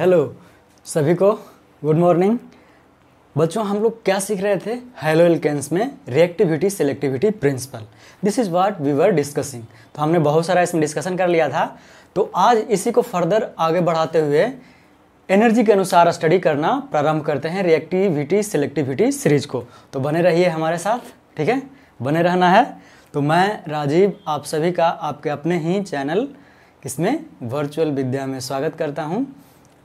hello सभी को good morning बच्चों हम लोग क्या सीख रहे थे हेलो एल्केन्स में reactivity selectivity principle this is what we were discussing तो हमने बहुत सारा इसमें डिस्कशन कर लिया था तो आज इसी को फर्दर आगे बढ़ाते हुए एनर्जी के अनुसार स्टडी करना प्रारंभ करते हैं रिएक्टिविटी सेलेक्टिविटी सीरीज को तो बने रहिए हमारे साथ ठीक है बने रहना है तो मैं राजीव आप सभी का आपके अपने ही चैनल इसमें वर्चुअल विद्या में स्वागत करता हूँ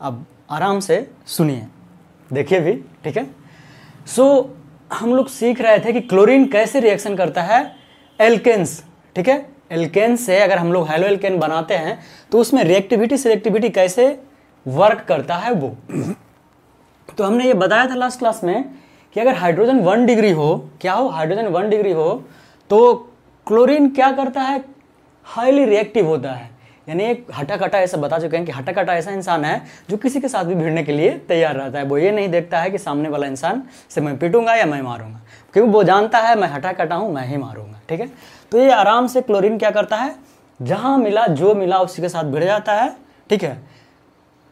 अब आराम से सुनिए देखिए भी ठीक है सो so, हम लोग सीख रहे थे कि क्लोरीन कैसे रिएक्शन करता है एल्केन्स ठीक है एल्केन से अगर हम लोग हेलो एल्केन बनाते हैं तो उसमें रिएक्टिविटी सिलेक्टिविटी कैसे वर्क करता है वो तो हमने ये बताया था लास्ट क्लास में कि अगर हाइड्रोजन वन डिग्री हो क्या हो हाइड्रोजन वन डिग्री हो तो क्लोरीन क्या करता है हाईली रिएक्टिव होता है यानी एक हटा कटा ऐसा बता चुके हैं कि हटा कटा ऐसा इंसान है जो किसी के साथ भी भिड़ने के लिए तैयार रहता है वो ये नहीं देखता है कि सामने वाला इंसान से मैं पीटूंगा या मैं मारूंगा क्योंकि वो जानता है मैं हटा कटा हूँ मैं ही मारूंगा ठीक है तो ये आराम से क्लोरीन क्या करता है जहाँ मिला जो मिला उसी के साथ भिड़ जाता है ठीक है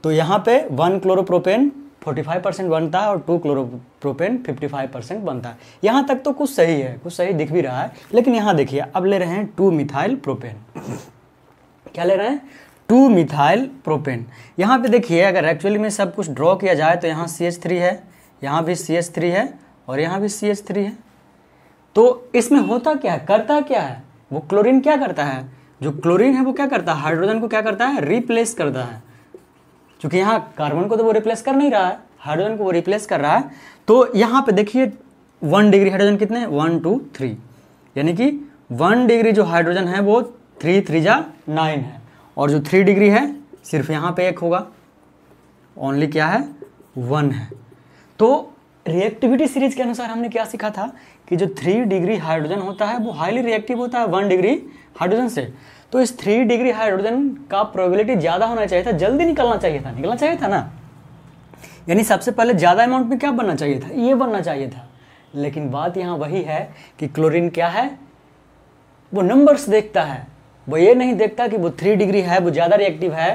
तो यहाँ पे वन क्लोरोप्रोपेन 45 परसेंट बनता है और टू क्लोरोप्रोपेन 55 परसेंट बनता है यहाँ तक तो कुछ सही है कुछ सही दिख भी रहा है लेकिन यहाँ देखिए अब ले रहे हैं टू मिथाइल प्रोपेन क्या ले रहे हैं टू मिथाइल प्रोपेन यहाँ पे देखिए अगर एक्चुअली में सब कुछ ड्रॉ किया जाए तो यहाँ सी एच थ्री है यहाँ भी सी एच थ्री है और यहाँ भी सी एच थ्री है तो इसमें होता क्या है करता क्या है वो क्लोरीन क्या करता है जो क्लोरीन है वो क्या करता है हाइड्रोजन को क्या करता है रिप्लेस करता है क्योंकि यहाँ कार्बन को तो वो रिप्लेस कर नहीं रहा है हाइड्रोजन को वो रिप्लेस कर रहा है तो यहाँ पे देखिए वन डिग्री हाइड्रोजन कितने वन टू थ्री यानी कि वन डिग्री जो हाइड्रोजन है वो थ्री थ्री जा नाइन है और जो थ्री डिग्री है सिर्फ यहाँ पे एक होगा ओनली क्या है वन है तो रिएक्टिविटी सीरीज के अनुसार हमने क्या सीखा था कि जो थ्री डिग्री हाइड्रोजन होता है वो हाईली रिएक्टिव होता है वन डिग्री हाइड्रोजन से तो इस थ्री डिग्री हाइड्रोजन का प्रोबेबिलिटी ज़्यादा होना चाहिए था जल्दी निकलना चाहिए था निकलना चाहिए था ना यानी सबसे पहले ज़्यादा अमाउंट में क्या बनना चाहिए था ये बनना चाहिए था लेकिन बात यहाँ वही है कि क्लोरीन क्या है वो नंबर्स देखता है वो ये नहीं देखता कि वो थ्री डिग्री है वो ज़्यादा रिएक्टिव है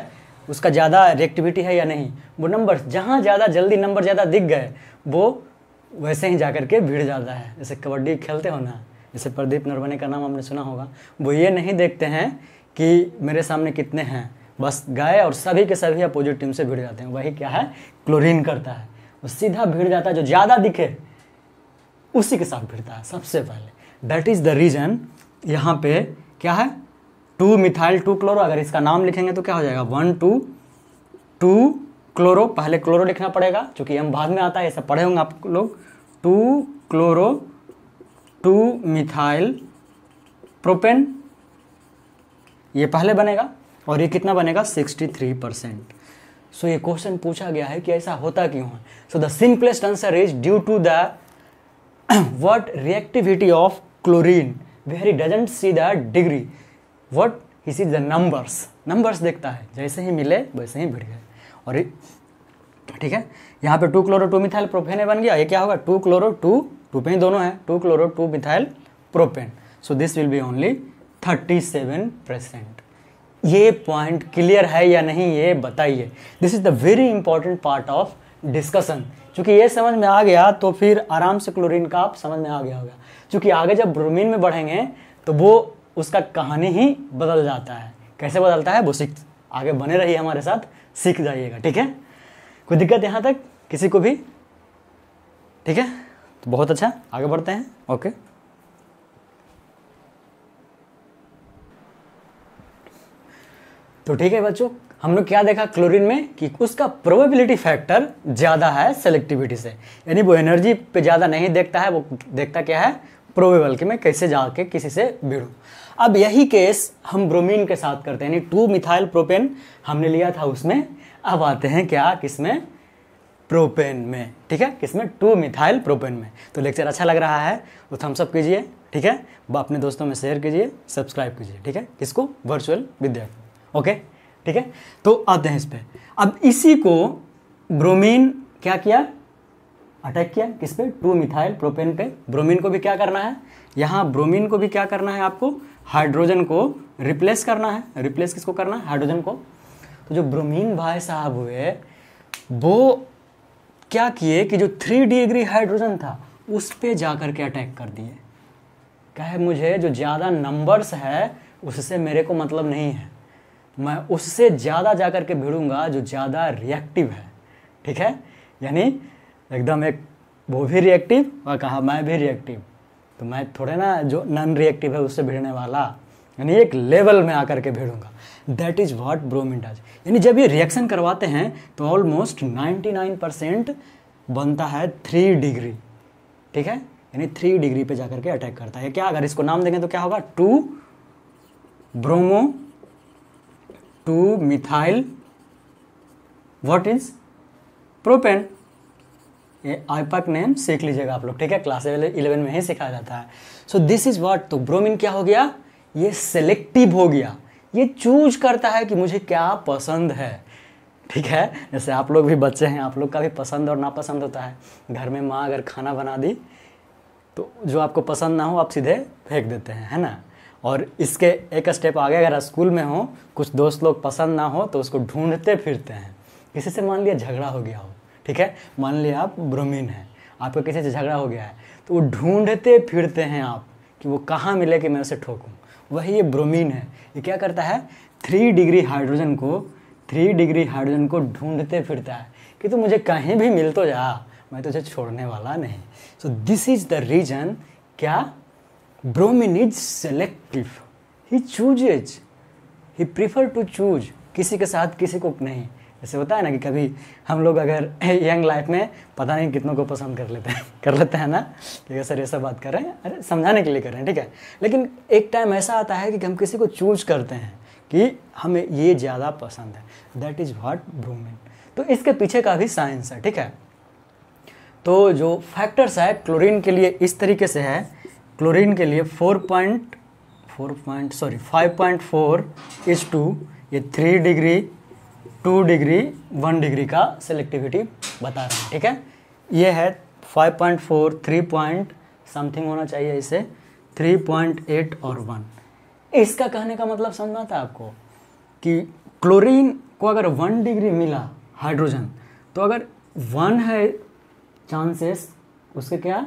उसका ज़्यादा रिएक्टिविटी है या नहीं वो नंबर जहाँ ज़्यादा जल्दी नंबर ज़्यादा दिख गए वो वैसे ही जा के भीड़ जाता है जैसे कबड्डी खेलते हो ना जैसे प्रदीप नरवने का नाम हमने सुना होगा वो ये नहीं देखते हैं कि मेरे सामने कितने हैं बस गए और सभी के सभी अपोजिट टीम से भीड़ जाते हैं वही क्या है क्लोरीन करता है वो सीधा भीड़ जाता है जो ज़्यादा दिखे उसी के साथ भीड़ता है सबसे पहले दैट इज़ द रीज़न यहाँ पे क्या है टू मिथाइल टू क्लोरो अगर इसका नाम लिखेंगे तो क्या हो जाएगा वन टू टू क्लोरो पहले क्लोरो लिखना पड़ेगा क्योंकि एम बाद में आता है ऐसा पढ़े होंगे आप लोग two chloro two methyl propane ये पहले बनेगा और ये कितना बनेगा 63 परसेंट सो ये क्वेश्चन पूछा गया है कि ऐसा होता क्यों है so the simplest answer is due to the what reactivity of chlorine very doesn't see the degree what he sees the numbers numbers देखता है जैसे ही मिले वैसे ही भिड़ गए और तो ठीक है यहाँ पे two chloro two methyl propane बन गया ये क्या होगा टू क्लोरो टू टू पेन दोनों है two chloro two methyl propane so this will be only thirty seven percent ये पॉइंट क्लियर है या नहीं ये बताइए this is the very important part of discussion चूंकि ये समझ में आ गया तो फिर आराम से क्लोरीन का आप समझ में आ गया होगा चूंकि आगे जब ब्रोमीन में बढ़ेंगे तो वो उसका कहानी ही बदल जाता है कैसे बदलता है वो सीख आगे बने रहिए हमारे साथ सीख जाइएगा ठीक है कोई दिक्कत यहाँ तक किसी को भी ठीक है तो बहुत अच्छा आगे बढ़ते हैं ओके तो ठीक है बच्चों हम लोग क्या देखा क्लोरीन में कि उसका प्रोबेबिलिटी फैक्टर ज़्यादा है सेलेक्टिविटी से यानी वो एनर्जी पे ज़्यादा नहीं देखता है वो देखता क्या है प्रोबेबल कि मैं कैसे जाके किसी से भिड़ूँ अब यही केस हम ब्रोमीन के साथ करते हैं टू मिथाइल प्रोपेन हमने लिया था उसमें अब आते हैं क्या किसमें प्रोपेन में ठीक है किसमें टू मिथाइल प्रोपेन में तो लेक्चर अच्छा लग रहा है वो तो थम्सअप कीजिए ठीक है अपने दोस्तों में शेयर कीजिए सब्सक्राइब कीजिए ठीक है किसको वर्चुअल विद्यार्थी ओके ठीक है तो आते हैं इस पर अब इसी को ब्रोमीन क्या किया अटैक किया किस पे टू मिथाइल प्रोपेन पे ब्रोमीन को भी क्या करना है यहाँ ब्रोमीन को भी क्या करना है आपको हाइड्रोजन को रिप्लेस करना है रिप्लेस किसको करना है हाइड्रोजन को तो जो ब्रोमीन भाई साहब हुए वो क्या किए कि जो थ्री डिग्री हाइड्रोजन था उस पर जा कर के अटैक कर दिए कहे मुझे जो ज़्यादा नंबर्स है उससे मेरे को मतलब नहीं है मैं उससे ज़्यादा जा कर के भिड़ूँगा जो ज़्यादा रिएक्टिव है ठीक है यानी एकदम एक वो भी रिएक्टिव और कहा मैं भी रिएक्टिव तो मैं थोड़े ना जो नॉन रिएक्टिव है उससे भिड़ने वाला यानी एक लेवल में आकर के भिड़ूंगा that is what bromine does यानी जब ये रिएक्शन करवाते हैं तो ऑलमोस्ट 99 परसेंट बनता है थ्री डिग्री ठीक है यानी थ्री डिग्री पे जाकर के अटैक करता है क्या अगर इसको नाम देंगे तो क्या होगा two bromo two methyl what is propane ये आईपैक नेम सीख लीजिएगा आप लोग ठीक है क्लास इलेवन में ही सिखाया जाता है सो दिस इज वॉट तो ब्रोमिन क्या हो गया ये सेलेक्टिव हो गया ये चूज करता है कि मुझे क्या पसंद है ठीक है जैसे आप लोग भी बच्चे हैं आप लोग का भी पसंद और नापसंद होता है घर में माँ अगर खाना बना दी तो जो आपको पसंद ना हो आप सीधे फेंक देते हैं है ना और इसके एक स्टेप आगे अगर स्कूल में हो कुछ दोस्त लोग पसंद ना हो तो उसको ढूंढते फिरते हैं किसी से मान लिया झगड़ा हो गया हो ठीक है मान लिया आप ब्रोमीन हैं आपका किसी से झगड़ा हो गया है तो वो ढूंढते फिरते हैं आप कि वो कहाँ मिले कि मैं उसे ठोकूँ वही ये ब्रोमीन है ये क्या करता है थ्री डिग्री हाइड्रोजन को थ्री डिग्री हाइड्रोजन को ढूंढते फिरता है कि तू तो मुझे कहीं भी मिल तो जा मैं तुझे छोड़ने वाला नहीं so this is the reason क्या bromine is selective he chooses he prefer to choose किसी के साथ किसी को नहीं जैसे होता है ना कि कभी हम लोग अगर यंग लाइफ में पता नहीं कितनों को पसंद कर लेते हैं कर लेते हैं ना ठीक है सर ये सब बात कर रहे हैं अरे समझाने के लिए कर रहे हैं ठीक है लेकिन एक टाइम ऐसा आता है कि हम किसी को चूज करते हैं कि हमें ये ज़्यादा पसंद है दैट इज़ वॉट ब्रूमिंग तो इसके पीछे का भी साइंस है ठीक है तो जो फैक्टर्स है क्लोरीन के लिए इस तरीके से है क्लोरीन के लिए four point four point sorry five point four is to ये three degree two degree one degree का सेलेक्टिविटी बता रहा हूँ ठीक है ये है five point four three point something होना चाहिए इसे थ्री पॉइंट एट और वन इसका कहने का मतलब समझना था आपको कि क्लोरीन को अगर वन डिग्री मिला हाइड्रोजन तो अगर वन है चांसेस उसके क्या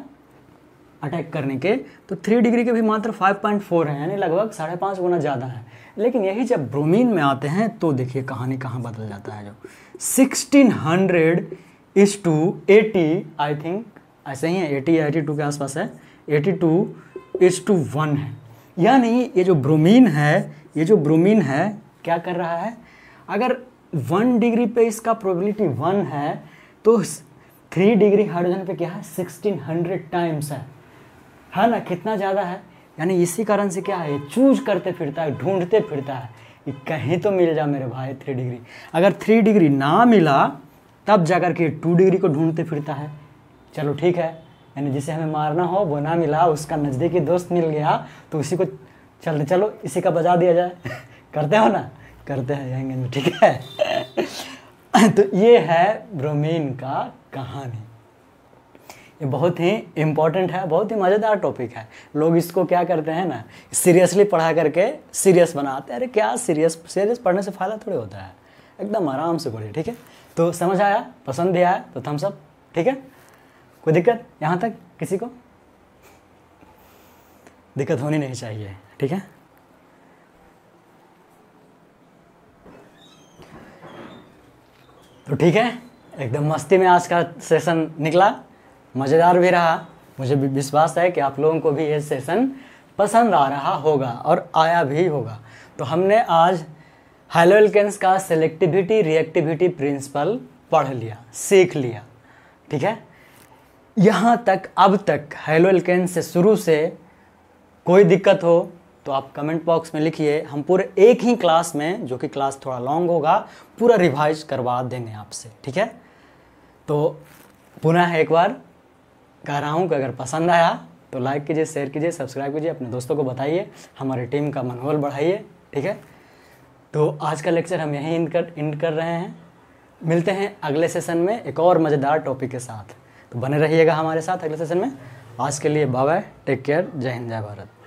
अटैक करने के तो थ्री डिग्री के भी मात्र फाइव पॉइंट फोर है यानी लगभग साढ़े पाँच गुना ज़्यादा है लेकिन यही जब ब्रोमीन में आते हैं तो देखिए कहानी कहाँ बदल जाता है जो sixteen hundred is to eighty I think ऐसे ही है एटी या एटी टू के आसपास है eighty two is to one है यानी ये जो ब्रोमीन है ये जो ब्रोमीन है क्या कर रहा है अगर वन डिग्री पे इसका प्रोबेबिलिटी वन है तो थ्री डिग्री हाइड्रोजन पे क्या है सिक्सटीन हंड्रेड टाइम्स है है ना कितना ज़्यादा है यानी इसी कारण से क्या है चूज करते फिरता है ढूंढते फिरता है कि कहीं तो मिल जाए मेरे भाई थ्री डिग्री अगर थ्री डिग्री ना मिला तब जाकर के टू डिग्री को ढूंढते फिरता है चलो ठीक है यानी जिसे हमें मारना हो वो ना मिला उसका नज़दीकी दोस्त मिल गया तो उसी को चलते चलो इसी का बजा दिया जाए करते हो ना करते हैं जाएंगे ठीक है तो ये है ब्रोमीन का कहानी ये बहुत ही इम्पॉर्टेंट है बहुत ही मज़ेदार टॉपिक है लोग इसको क्या करते हैं ना सीरियसली पढ़ा करके सीरियस बनाते हैं अरे क्या सीरियस सीरियस पढ़ने से फ़ायदा थोड़ी होता है एकदम आराम से पढ़िए ठीक है तो समझ आया पसंद भी आया तो थम्सअप ठीक है कोई दिक्कत यहाँ तक किसी को दिक्कत होनी नहीं चाहिए ठीक है तो ठीक है एकदम मस्ती में आज का सेशन निकला मज़ेदार भी रहा मुझे विश्वास है कि आप लोगों को भी ये सेशन पसंद आ रहा होगा और आया भी होगा तो हमने आज हेलो का सेलेक्टिविटी रिएक्टिविटी प्रिंसिपल पढ़ लिया सीख लिया ठीक है यहाँ तक अब तक हेलो से शुरू से कोई दिक्कत हो तो आप कमेंट बॉक्स में लिखिए हम पूरे एक ही क्लास में जो कि क्लास थोड़ा लॉन्ग होगा पूरा रिवाइज करवा देंगे आपसे ठीक है तो पुनः एक बार कह रहा हूँ कि अगर पसंद आया तो लाइक कीजिए शेयर कीजिए सब्सक्राइब कीजिए अपने दोस्तों को बताइए हमारी टीम का मनोबल बढ़ाइए ठीक है तो आज का लेक्चर हम यहीं इंड कर इंड कर रहे हैं मिलते हैं अगले सेशन में एक और मज़ेदार टॉपिक के साथ तो बने रहिएगा हमारे साथ अगले सेशन में आज के लिए बाय टेक केयर जय हिंद जय भारत